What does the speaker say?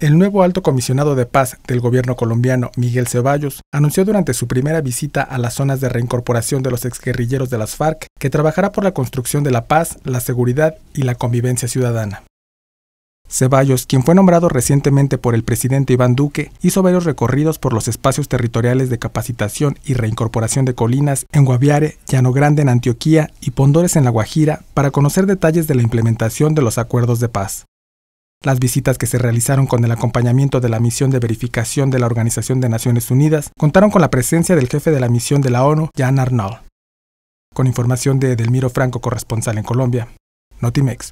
El nuevo alto comisionado de paz del gobierno colombiano, Miguel Ceballos, anunció durante su primera visita a las zonas de reincorporación de los exguerrilleros de las FARC que trabajará por la construcción de la paz, la seguridad y la convivencia ciudadana. Ceballos, quien fue nombrado recientemente por el presidente Iván Duque, hizo varios recorridos por los espacios territoriales de capacitación y reincorporación de colinas en Guaviare, Llano Grande en Antioquía y Pondores en La Guajira para conocer detalles de la implementación de los acuerdos de paz. Las visitas que se realizaron con el acompañamiento de la misión de verificación de la Organización de Naciones Unidas contaron con la presencia del jefe de la misión de la ONU, Jan Arnaud. Con información de Edelmiro Franco, corresponsal en Colombia, Notimex.